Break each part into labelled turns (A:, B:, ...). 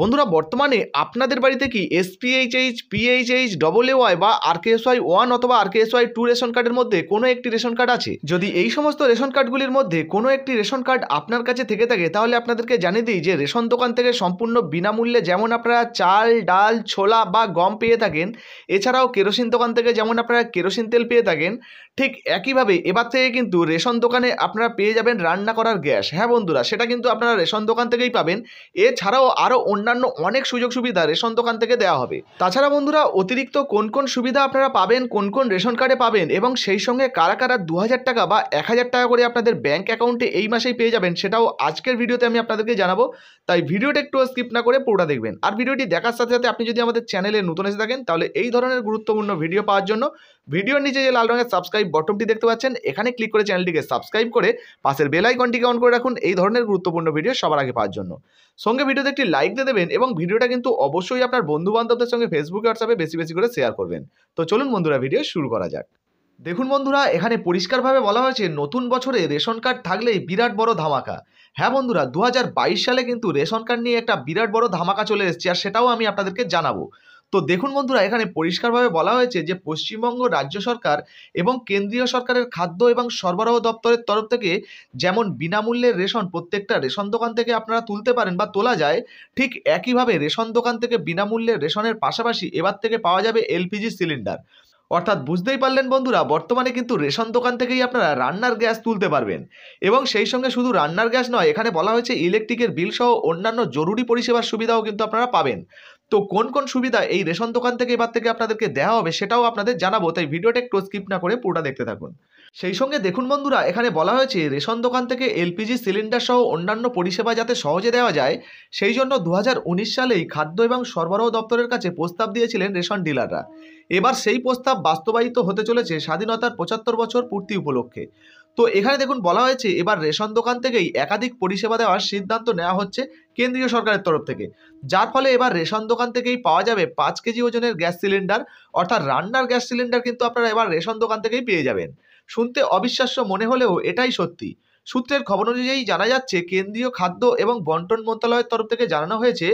A: বন্ধুরা বর্তমানে আপনাদের বাড়িতে কি SPHH PHH double A Y বা আর কেএসওয়াই ওয়ান অথবা আর কেএসওয়াই টু রেশন কার্ডের মধ্যে কোনো একটি রেশন কার্ড আছে যদি এই সমস্ত রেশন কার্ডগুলির মধ্যে কোনো একটি রেশন কার্ড আপনার কাছে থেকে থাকে তাহলে আপনাদেরকে জানিয়ে দিই যে রেশন দোকান থেকে সম্পূর্ণ বিনামূল্যে যেমন আপনারা চাল ডাল ছোলা বা গম পেয়ে থাকেন এছাড়াও কেরোসিন দোকান থেকে যেমন আপনারা কেরোসিন তেল পেয়ে থাকেন ঠিক একইভাবে এবার থেকে কিন্তু রেশন দোকানে আপনারা পেয়ে যাবেন রান্না করার গ্যাস হ্যাঁ বন্ধুরা সেটা কিন্তু আপনারা রেশন দোকান থেকেই পাবেন এছাড়াও আরও অন্য অন্যান্য অনেক সুযোগ সুবিধা রেশন দোকান থেকে দেওয়া হবে তাছাড়া বন্ধুরা অতিরিক্ত কোন কোন সুবিধা আপনারা পাবেন কোন কোন রেশন কার্ডে পাবেন এবং সেই সঙ্গে কারা কারা দু টাকা বা এক টাকা করে আপনাদের ব্যাংক অ্যাকাউন্টে এই মাসেই পেয়ে যাবেন সেটাও আজকের ভিডিওতে আমি আপনাদেরকে জানাবো তাই ভিডিওটা একটু স্কিপ না করে পুরোটা দেখবেন আর ভিডিওটি দেখার সাথে সাথে আপনি যদি আমাদের চ্যানেলে নতুন এসে থাকেন তাহলে এই ধরনের গুরুত্বপূর্ণ ভিডিও পাওয়ার জন্য ভিডিওর নিচে যে লাল রঙের সাবস্ক্রাইব বটনটি দেখতে পাচ্ছেন এখানে ক্লিক করে চ্যানেলটিকে সাবস্ক্রাইব করে পাশের বেল আইকনটিকে অন করে রাখুন এই ধরনের গুরুত্বপূর্ণ ভিডিও সবার আগে পাওয়ার জন্য সঙ্গে ভিডিওতে একটি লাইক দিয়ে দেবেন এবং ভিডিওটা কিন্তু অবশ্যই আপনার বন্ধু বান্ধবদের সঙ্গে ফেসবুকে হোয়াটসঅ্যাপে বেশি বেশি করে শেয়ার করবেন তো চলুন বন্ধুরা ভিডিও শুরু করা যাক দেখুন বন্ধুরা এখানে পরিষ্কারভাবে বলা হয়েছে নতুন বছরে রেশন কার্ড থাকলেই বিরাট বড় ধামাকা হ্যাঁ বন্ধুরা দু সালে কিন্তু রেশন কার্ড নিয়ে একটা বিরাট বড় ধামাকা চলে এসেছে আর সেটাও আমি আপনাদেরকে জানাবো তো দেখুন বন্ধুরা এখানে পরিষ্কারভাবে বলা হয়েছে যে পশ্চিমবঙ্গ রাজ্য সরকার এবং কেন্দ্রীয় সরকারের খাদ্য এবং সরবরাহ দপ্তরের তরফ থেকে যেমন বিনামূল্যের রেশন প্রত্যেকটা রেশন দোকান থেকে আপনারা তুলতে পারেন বা তোলা যায় ঠিক একইভাবে রেশন দোকান থেকে বিনামূল্যে রেশনের পাশাপাশি এবার থেকে পাওয়া যাবে এলপিজি সিলিন্ডার অর্থাৎ বুঝতেই পারলেন বন্ধুরা বর্তমানে কিন্তু রেশন দোকান থেকেই আপনারা রান্নার গ্যাস তুলতে পারবেন এবং সেই সঙ্গে শুধু রান্নার গ্যাস নয় এখানে বলা হয়েছে ইলেকট্রিকের বিল সহ অন্যান্য জরুরি পরিষেবার সুবিধাও কিন্তু আপনারা পাবেন তো কোন কোন সুবিধা এই রেশন দোকান থেকে এবার থেকে আপনাদেরকে দেওয়া হবে সেটাও আপনাদের জানাবো তাই ভিডিওটা একটু স্কিপ না করে পুরোটা দেখতে থাকুন সেই সঙ্গে দেখুন বন্ধুরা এখানে বলা হয়েছে রেশন দোকান থেকে এলপিজি সিলিন্ডার সহ অন্যান্য পরিষেবা যাতে সহজে দেওয়া যায় সেই জন্য দু সালেই খাদ্য এবং সরবরাহ দপ্তরের কাছে প্রস্তাব দিয়েছিলেন রেশন ডিলাররা এবার সেই প্রস্তাব বাস্তবায়িত হতে চলেছে স্বাধীনতার পঁচাত্তর বছর পূর্তি উপলক্ষে তো এখানে দেখুন বলা হয়েছে এবার রেশন দোকান থেকেই একাধিক পরিষেবা দেওয়ার সিদ্ধান্ত নেওয়া হচ্ছে কেন্দ্রীয় সরকারের তরফ থেকে যার ফলে এবার রেশন দোকান থেকেই পাওয়া যাবে পাঁচ কেজি ওজনের গ্যাস সিলিন্ডার অর্থাৎ রান্নার গ্যাস সিলিন্ডার কিন্তু আপনারা এবার রেশন দোকান থেকেই পেয়ে যাবেন শুনতে অবিশ্বাস্য মনে হলেও এটাই সত্যি সূত্রের খবর অনুযায়ী জানা যাচ্ছে কেন্দ্রীয় খাদ্য এবং বন্টন মন্ত্রণালয়ের তরফ থেকে জানানো হয়েছে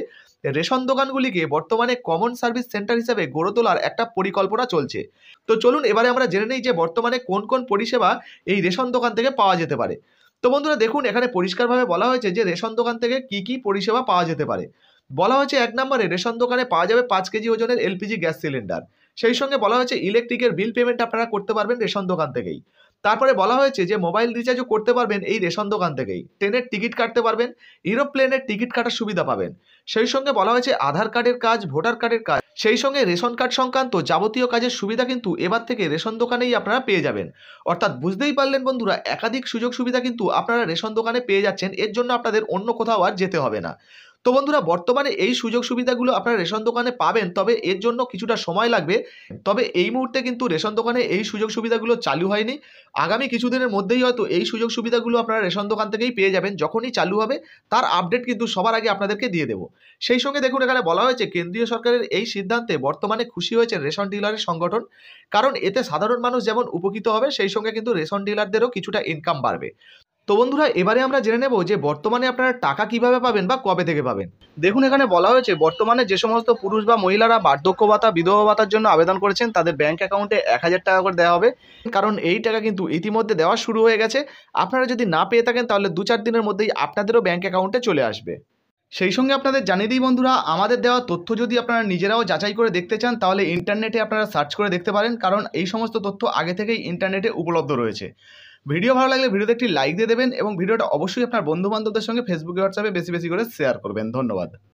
A: রেশন দোকানগুলিকে বর্তমানে কমন সার্ভিস সেন্টার হিসেবে গড়ে তোলার একটা পরিকল্পনা চলছে তো চলুন এবারে আমরা জেনে নিই যে বর্তমানে কোন কোন পরিষেবা এই রেশন দোকান থেকে পাওয়া যেতে পারে তো বন্ধুরা দেখুন এখানে পরিষ্কারভাবে বলা হয়েছে যে রেশন দোকান থেকে কি কি পরিষেবা পাওয়া যেতে পারে বলা হয়েছে এক নম্বরে রেশন দোকানে পাওয়া যাবে পাঁচ কেজি ওজনের এলপিজি গ্যাস সিলিন্ডার সেই সঙ্গে বলা হয়েছে ইলেকট্রিকের বিল পেমেন্ট আপনারা করতে পারবেন রেশন দোকান থেকেই তারপরে বলা হয়েছে যে মোবাইল রিচার্জও করতে পারবেন এই রেশন দোকান থেকেই ট্রেনের টিকিট কাটতে পারবেন এরোপ্লেনের টিকিট কাটার সুবিধা পাবেন সেই সঙ্গে বলা হয়েছে আধার কার্ডের কাজ ভোটার কার্ডের কাজ সেই সঙ্গে রেশন কার্ড সংক্রান্ত যাবতীয় কাজের সুবিধা কিন্তু এবার থেকে রেশন দোকানেই আপনারা পেয়ে যাবেন অর্থাৎ বুঝতেই পারলেন বন্ধুরা একাধিক সুযোগ সুবিধা কিন্তু আপনারা রেশন দোকানে পেয়ে যাচ্ছেন এর জন্য আপনাদের অন্য কোথাও আর যেতে হবে না তো বন্ধুরা বর্তমানে এই সুযোগ সুবিধাগুলো আপনারা রেশন দোকানে পাবেন তবে এর জন্য কিছুটা সময় লাগবে তবে এই মুহূর্তে কিন্তু রেশন দোকানে এই সুযোগ সুবিধাগুলো চালু হয়নি আগামী কিছুদিনের মধ্যেই হয়তো এই সুযোগ সুবিধাগুলো আপনারা রেশন দোকান থেকেই পেয়ে যাবেন যখনই চালু হবে তার আপডেট কিন্তু সবার আগে আপনাদেরকে দিয়ে দেবো সেই সঙ্গে দেখুন এখানে বলা হয়েছে কেন্দ্রীয় সরকারের এই সিদ্ধান্তে বর্তমানে খুশি হয়েছে রেশন ডিলারের সংগঠন কারণ এতে সাধারণ মানুষ যেমন উপকৃত হবে সেই সঙ্গে কিন্তু রেশন ডিলারদেরও কিছুটা ইনকাম বাড়বে তো বন্ধুরা এবারে আমরা জেনে নেব যে বর্তমানে আপনারা টাকা কিভাবে পাবেন বা কবে থেকে পাবেন দেখুন এখানে বলা হয়েছে বর্তমানে যে সমস্ত পুরুষ বা মহিলারা বার্ধক্য ভাতা বিধবা ভাতার জন্য আবেদন করেছেন তাদের ব্যাংক অ্যাকাউন্টে এক হাজার টাকা করে দেওয়া হবে কারণ এই টাকা কিন্তু ইতিমধ্যে দেওয়া শুরু হয়ে গেছে আপনারা যদি না পেয়ে থাকেন তাহলে দু চার দিনের মধ্যেই আপনাদেরও ব্যাংক অ্যাকাউন্টে চলে আসবে সেই সঙ্গে আপনাদের জানিয়ে দিই বন্ধুরা আমাদের দেওয়া তথ্য যদি আপনারা নিজেরাও যাচাই করে দেখতে চান তাহলে ইন্টারনেটে আপনারা সার্চ করে দেখতে পারেন কারণ এই সমস্ত তথ্য আগে থেকেই ইন্টারনেটে উপলব্ধ রয়েছে ভিডিও ভালো লাগলে ভিডিওতে একটি লাইক দিয়ে দেবেন এবং ভিডিওটা অবশ্যই আপনার বন্ধু বান্ধবদের সঙ্গে ফেসবুকে হোয়াটসঅ্যাপে বেশি বেশি করে শেয়ার করবেন ধন্যবাদ